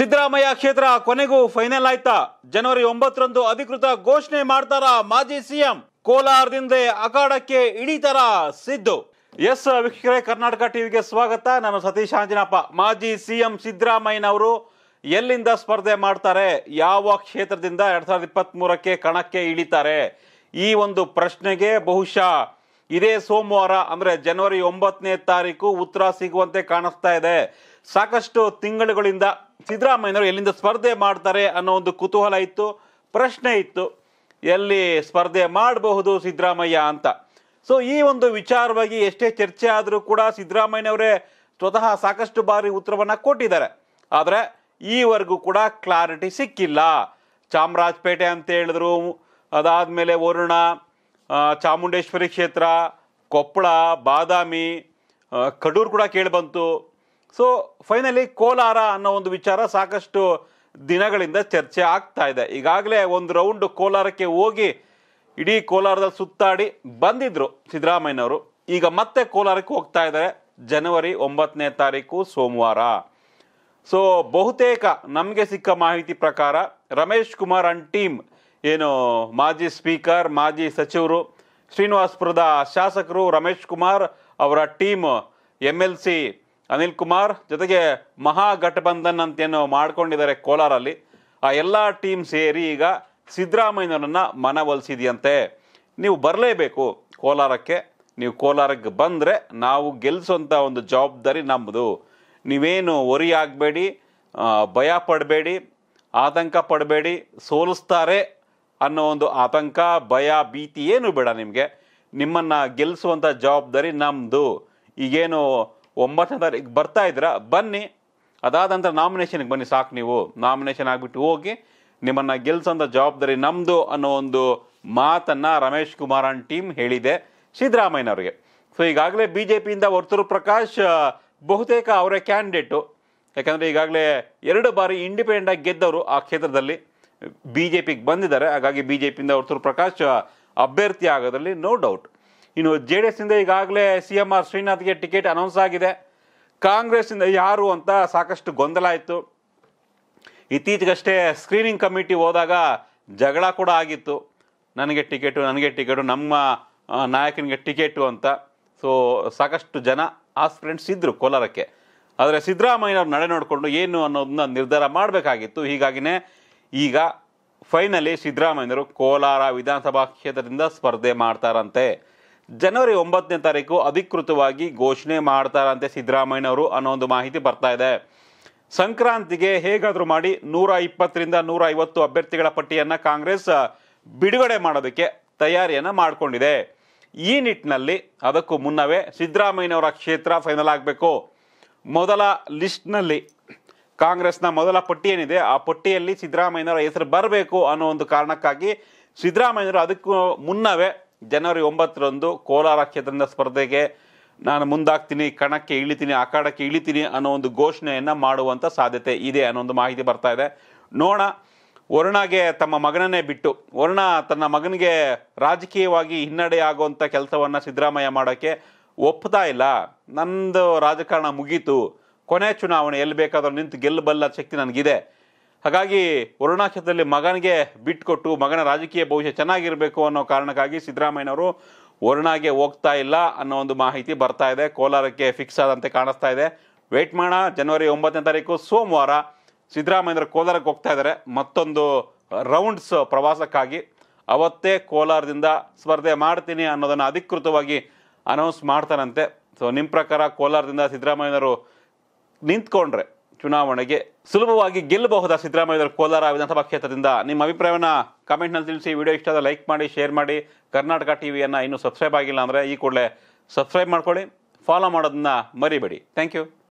ಸಿದ್ದರಾಮಯ್ಯ ಕ್ಷೇತ್ರ ಕೊನೆಗೂ ಫೈನಲ್ ಆಯ್ತಾ ಜನವರಿ ಒಂಬತ್ತರಂದು ಅಧಿಕೃತ ಘೋಷಣೆ ಮಾಡ್ತಾರ ಮಾಜಿ ಸಿಎಂ ಕೋಲಾರದಿಂದ ಅಖಾಡಕ್ಕೆ ಇಳಿತಾರ ಸಿದ್ದು ಎಸ್ ವೀಕ್ಷಕರೇ ಕರ್ನಾಟಕ ಟಿವಿಗೆ ಸ್ವಾಗತ ನಾನು ಸತೀಶ್ ಆಂಜನಪ್ಪ ಮಾಜಿ ಸಿಎಂ ಸಿದ್ದರಾಮಯ್ಯನವರು ಎಲ್ಲಿಂದ ಸ್ಪರ್ಧೆ ಮಾಡ್ತಾರೆ ಯಾವ ಕ್ಷೇತ್ರದಿಂದ ಎರಡ್ ಸಾವಿರದ ಇಪ್ಪತ್ತ್ ಮೂರಕ್ಕೆ ಕಣಕ್ಕೆ ಇಳಿತಾರೆ ಈ ಒಂದು ಪ್ರಶ್ನೆಗೆ ಬಹುಶಃ ಇದೇ ಸೋಮವಾರ ಅಂದ್ರೆ ಜನವರಿ ಒಂಬತ್ತನೇ ತಾರೀಕು ಉತ್ತರ ಸಿಗುವಂತೆ ಕಾಣಿಸ್ತಾ ಇದೆ ಸಾಕಷ್ಟು ತಿಂಗಳುಗಳಿಂದ ಸಿದ್ದರಾಮಯ್ಯನವರು ಎಲ್ಲಿಂದ ಸ್ಪರ್ಧೆ ಮಾಡ್ತಾರೆ ಅನ್ನೋ ಒಂದು ಕುತೂಹಲ ಇತ್ತು ಪ್ರಶ್ನೆ ಇತ್ತು ಎಲ್ಲಿ ಸ್ಪರ್ಧೆ ಮಾಡಬಹುದು ಸಿದ್ದರಾಮಯ್ಯ ಅಂತ ಸೊ ಈ ಒಂದು ವಿಚಾರವಾಗಿ ಎಷ್ಟೇ ಚರ್ಚೆ ಆದರೂ ಕೂಡ ಸಿದ್ದರಾಮಯ್ಯನವರೇ ಸ್ವತಃ ಸಾಕಷ್ಟು ಬಾರಿ ಉತ್ತರವನ್ನು ಕೊಟ್ಟಿದ್ದಾರೆ ಆದರೆ ಈವರೆಗೂ ಕೂಡ ಕ್ಲಾರಿಟಿ ಸಿಕ್ಕಿಲ್ಲ ಚಾಮರಾಜಪೇಟೆ ಅಂತ ಹೇಳಿದ್ರು ಮೇಲೆ ವರುಣ ಚಾಮುಂಡೇಶ್ವರಿ ಕ್ಷೇತ್ರ ಕೊಪ್ಪಳ ಬಾದಾಮಿ ಕಡೂರು ಕೂಡ ಕೇಳಿಬಂತು ಸೊ ಫೈನಲಿ ಕೋಲಾರ ಅನ್ನೋ ಒಂದು ವಿಚಾರ ಸಾಕಷ್ಟು ದಿನಗಳಿಂದ ಚರ್ಚೆ ಆಗ್ತಾ ಇದೆ ಈಗಾಗಲೇ ಒಂದು ರೌಂಡ್ ಕೋಲಾರಕ್ಕೆ ಹೋಗಿ ಇಡೀ ಕೋಲಾರದಲ್ಲಿ ಸುತ್ತಾಡಿ ಬಂದಿದ್ರು ಸಿದ್ದರಾಮಯ್ಯನವರು ಈಗ ಮತ್ತೆ ಕೋಲಾರಕ್ಕೆ ಹೋಗ್ತಾ ಇದ್ದಾರೆ ಜನವರಿ ಒಂಬತ್ತನೇ ತಾರೀಕು ಸೋಮವಾರ ಸೊ ಬಹುತೇಕ ನಮಗೆ ಸಿಕ್ಕ ಮಾಹಿತಿ ಪ್ರಕಾರ ರಮೇಶ್ ಕುಮಾರ್ ಅಂಡ್ ಟೀಮ್ ಏನು ಮಾಜಿ ಸ್ಪೀಕರ್ ಮಾಜಿ ಸಚಿವರು ಶ್ರೀನಿವಾಸ್ಪುರದ ಶಾಸಕರು ರಮೇಶ್ ಕುಮಾರ್ ಅವರ team M L C Anil Kumar ಜೊತೆಗೆ ಮಹಾಗಠಬಂಧನ್ ಅಂತೇನು ಮಾಡ್ಕೊಂಡಿದ್ದಾರೆ ಕೋಲಾರಲ್ಲಿ ಆ ಎಲ್ಲ ಟೀಮ್ ಸೇರಿ ಈಗ ಸಿದ್ದರಾಮಯ್ಯನವರನ್ನು ಮನವೊಲಿಸಿದೆಯಂತೆ ನೀವು ಬರಲೇಬೇಕು ಕೋಲಾರಕ್ಕೆ ನೀವು ಕೋಲಾರಕ್ಕೆ ಬಂದರೆ ನಾವು ಗೆಲ್ಲಿಸುವಂಥ ಒಂದು ಜವಾಬ್ದಾರಿ ನಮ್ಮದು ನೀವೇನು ಒರಿ ಆಗಬೇಡಿ ಭಯ ಪಡಬೇಡಿ ಆತಂಕ ಪಡಬೇಡಿ ಸೋಲಿಸ್ತಾರೆ ಅನ್ನೋ ಒಂದು ಆತಂಕ ಭಯ ಭೀತಿ ಏನು ಬೇಡ ನಿಮಗೆ ನಿಮ್ಮನ್ನು ಗೆಲ್ಲಿಸುವಂಥ ಜವಾಬ್ದಾರಿ ನಮ್ಮದು ಈಗೇನು ಒಂಬತ್ತನೇ ತಾರೀಕು ಬರ್ತಾ ಇದ್ದೀರಾ ಬನ್ನಿ ಅದಾದ ನಂತರ ನಾಮಿನೇಷನ್ಗೆ ಬನ್ನಿ ಸಾಕು ನೀವು ನಾಮಿನೇಷನ್ ಆಗಿಬಿಟ್ಟು ಹೋಗಿ ನಿಮ್ಮನ್ನು ಗೆಲ್ಲಿಸೋಂಥ ಜವಾಬ್ದಾರಿ ನಮ್ಮದು ಅನ್ನೋ ಒಂದು ಮಾತನ್ನು ರಮೇಶ್ ಕುಮಾರ್ ಅನ್ ಟೀಮ್ ಹೇಳಿದೆ ಸಿದ್ದರಾಮಯ್ಯನವ್ರಿಗೆ ಸೊ ಈಗಾಗಲೇ ಬಿ ಜೆ ಪಿಯಿಂದ ವರ್ತೂರು ಪ್ರಕಾಶ್ ಬಹುತೇಕ ಅವರೇ ಕ್ಯಾಂಡಿಡೇಟು ಯಾಕಂದರೆ ಈಗಾಗಲೇ ಎರಡು ಬಾರಿ ಆಗಿ ಗೆದ್ದವರು ಆ ಕ್ಷೇತ್ರದಲ್ಲಿ ಬಿ ಜೆ ಪಿಗೆ ಬಂದಿದ್ದಾರೆ ಹಾಗಾಗಿ ಬಿ ಜೆ ಪಿಯಿಂದ ವರ್ತೂರು ಪ್ರಕಾಶ್ ಅಭ್ಯರ್ಥಿ ಆಗೋದ್ರಲ್ಲಿ ನೋ ಡೌಟ್ ಇನ್ನು ಜೆ ಡಿ ಇಂದ ಈಗಾಗಲೇ ಸಿ ಎಮ್ ಆರ್ ಶ್ರೀನಾಥ್ಗೆ ಟಿಕೆಟ್ ಅನೌನ್ಸ್ ಆಗಿದೆ ಕಾಂಗ್ರೆಸ್ಸಿಂದ ಯಾರು ಅಂತ ಸಾಕಷ್ಟು ಗೊಂದಲ ಇತ್ತು ಇತ್ತೀಚೆಗಷ್ಟೇ ಸ್ಕ್ರೀನಿಂಗ್ ಕಮಿಟಿ ಹೋದಾಗ ಜಗಳ ಕೂಡ ಆಗಿತ್ತು ನನಗೆ ಟಿಕೆಟು ನನಗೆ ಟಿಕೆಟು ನಮ್ಮ ನಾಯಕನಿಗೆ ಟಿಕೆಟು ಅಂತ ಸೊ ಸಾಕಷ್ಟು ಜನ ಆಸ್ಪಿರೆಂಟ್ಸ್ ಇದ್ದರು ಕೋಲಾರಕ್ಕೆ ಆದರೆ ಸಿದ್ದರಾಮಯ್ಯವ್ರು ನಡೆ ನೋಡಿಕೊಂಡು ಏನು ಅನ್ನೋದನ್ನ ನಿರ್ಧಾರ ಮಾಡಬೇಕಾಗಿತ್ತು ಹೀಗಾಗಿನೇ ಈಗ ಫೈನಲಿ ಸಿದ್ದರಾಮಯ್ಯವರು ಕೋಲಾರ ವಿಧಾನಸಭಾ ಕ್ಷೇತ್ರದಿಂದ ಸ್ಪರ್ಧೆ ಮಾಡ್ತಾರಂತೆ ಜನವರಿ ಒಂಬತ್ತನೇ ತಾರೀಕು ಅಧಿಕೃತವಾಗಿ ಘೋಷಣೆ ಮಾಡ್ತಾರಂತೆ ಸಿದ್ದರಾಮಯ್ಯನವರು ಅನ್ನೋ ಒಂದು ಮಾಹಿತಿ ಬರ್ತಾ ಇದೆ ಸಂಕ್ರಾಂತಿಗೆ ಹೇಗಾದರೂ ಮಾಡಿ ನೂರ ಇಪ್ಪತ್ತರಿಂದ ನೂರ ಐವತ್ತು ಅಭ್ಯರ್ಥಿಗಳ ಪಟ್ಟಿಯನ್ನು ಕಾಂಗ್ರೆಸ್ ಬಿಡುಗಡೆ ಮಾಡೋದಕ್ಕೆ ತಯಾರಿಯನ್ನು ಮಾಡಿಕೊಂಡಿದೆ ಈ ನಿಟ್ಟಿನಲ್ಲಿ ಅದಕ್ಕೂ ಮುನ್ನವೇ ಸಿದ್ದರಾಮಯ್ಯನವರ ಕ್ಷೇತ್ರ ಫೈನಲ್ ಆಗಬೇಕು ಮೊದಲ ಲಿಸ್ಟ್ನಲ್ಲಿ ಕಾಂಗ್ರೆಸ್ನ ಮೊದಲ ಪಟ್ಟಿ ಏನಿದೆ ಆ ಪಟ್ಟಿಯಲ್ಲಿ ಸಿದ್ದರಾಮಯ್ಯನವರ ಹೆಸರು ಬರಬೇಕು ಅನ್ನೋ ಒಂದು ಕಾರಣಕ್ಕಾಗಿ ಸಿದ್ದರಾಮಯ್ಯನವರು ಅದಕ್ಕೂ ಮುನ್ನವೇ ಜನವರಿ ಒಂಬತ್ತರಂದು ಕೋಲಾರ ಕ್ಷೇತ್ರದ ಸ್ಪರ್ಧೆಗೆ ನಾನು ಮುಂದಾಗ್ತೀನಿ ಕಣಕ್ಕೆ ಇಳಿತೀನಿ ಅಖಾಡಕ್ಕೆ ಇಳಿತೀನಿ ಅನ್ನೋ ಒಂದು ಘೋಷಣೆಯನ್ನು ಮಾಡುವಂಥ ಸಾಧ್ಯತೆ ಇದೆ ಅನ್ನೋ ಒಂದು ಮಾಹಿತಿ ಬರ್ತಾ ಇದೆ ನೋಣ ವರುಣಗೆ ತಮ್ಮ ಮಗನನ್ನೇ ಬಿಟ್ಟು ವರುಣ ತನ್ನ ಮಗನಿಗೆ ರಾಜಕೀಯವಾಗಿ ಹಿನ್ನಡೆ ಆಗುವಂಥ ಕೆಲಸವನ್ನು ಸಿದ್ದರಾಮಯ್ಯ ಮಾಡೋಕ್ಕೆ ಒಪ್ತಾ ಇಲ್ಲ ನಂದು ರಾಜಕಾರಣ ಮುಗೀತು ಕೊನೆ ಚುನಾವಣೆ ಎಲ್ಲಿ ಬೇಕಾದರೂ ನಿಂತು ಗೆಲ್ಲಬಲ್ಲ ಶಕ್ತಿ ನನಗಿದೆ ಹಾಗಾಗಿ ವರುಣಾ ಕ್ಷೇತ್ರದಲ್ಲಿ ಮಗನಿಗೆ ಬಿಟ್ಕೊಟ್ಟು ಮಗನ ರಾಜಕೀಯ ಭವಿಷ್ಯ ಚೆನ್ನಾಗಿರಬೇಕು ಅನ್ನೋ ಕಾರಣಕ್ಕಾಗಿ ಸಿದ್ದರಾಮಯ್ಯನವರು ವರುಣಾಗೆ ಹೋಗ್ತಾ ಇಲ್ಲ ಅನ್ನೋ ಒಂದು ಮಾಹಿತಿ ಬರ್ತಾ ಇದೆ ಕೋಲಾರಕ್ಕೆ ಫಿಕ್ಸ್ ಆದಂತೆ ಕಾಣಿಸ್ತಾ ಇದೆ ವೆಯ್ಟ್ ಮಾಡೋಣ ಜನವರಿ ಒಂಬತ್ತನೇ ತಾರೀಕು ಸೋಮವಾರ ಸಿದ್ದರಾಮಯ್ಯವರು ಕೋಲಾರಕ್ಕೆ ಹೋಗ್ತಾ ಇದ್ದಾರೆ ಮತ್ತೊಂದು ರೌಂಡ್ಸ್ ಪ್ರವಾಸಕ್ಕಾಗಿ ಅವತ್ತೇ ಕೋಲಾರದಿಂದ ಸ್ಪರ್ಧೆ ಮಾಡ್ತೀನಿ ಅನ್ನೋದನ್ನು ಅಧಿಕೃತವಾಗಿ ಅನೌನ್ಸ್ ಮಾಡ್ತಾರಂತೆ ಸೊ ನಿಮ್ಮ ಪ್ರಕಾರ ಕೋಲಾರದಿಂದ ಸಿದ್ದರಾಮಯ್ಯನವರು ನಿಂತ್ಕೊಂಡ್ರೆ ಚುನಾವಣೆಗೆ ಸುಲಭವಾಗಿ ಗೆಲ್ಲಬಹುದಾ ಸಿದ್ದರಾಮಯ್ಯ ಕೋಲಾರ ವಿಧಾನಸಭಾ ಕ್ಷೇತ್ರದಿಂದ ನಿಮ್ಮ ಅಭಿಪ್ರಾಯವನ್ನು ಕಮೆಂಟ್ನಲ್ಲಿ ತಿಳಿಸಿ ವಿಡಿಯೋ ಇಷ್ಟ ಆದರೆ ಲೈಕ್ ಮಾಡಿ ಶೇರ್ ಮಾಡಿ ಕರ್ನಾಟಕ ಟಿ ವಿಯನ್ನು ಇನ್ನೂ ಸಬ್ಸ್ಕ್ರೈಬ್ ಆಗಿಲ್ಲ ಅಂದರೆ ಈ ಕೂಡಲೇ ಸಬ್ಸ್ಕ್ರೈಬ್ ಮಾಡ್ಕೊಳ್ಳಿ ಫಾಲೋ ಮಾಡೋದನ್ನ ಮರಿಬೇಡಿ ಥ್ಯಾಂಕ್ ಯು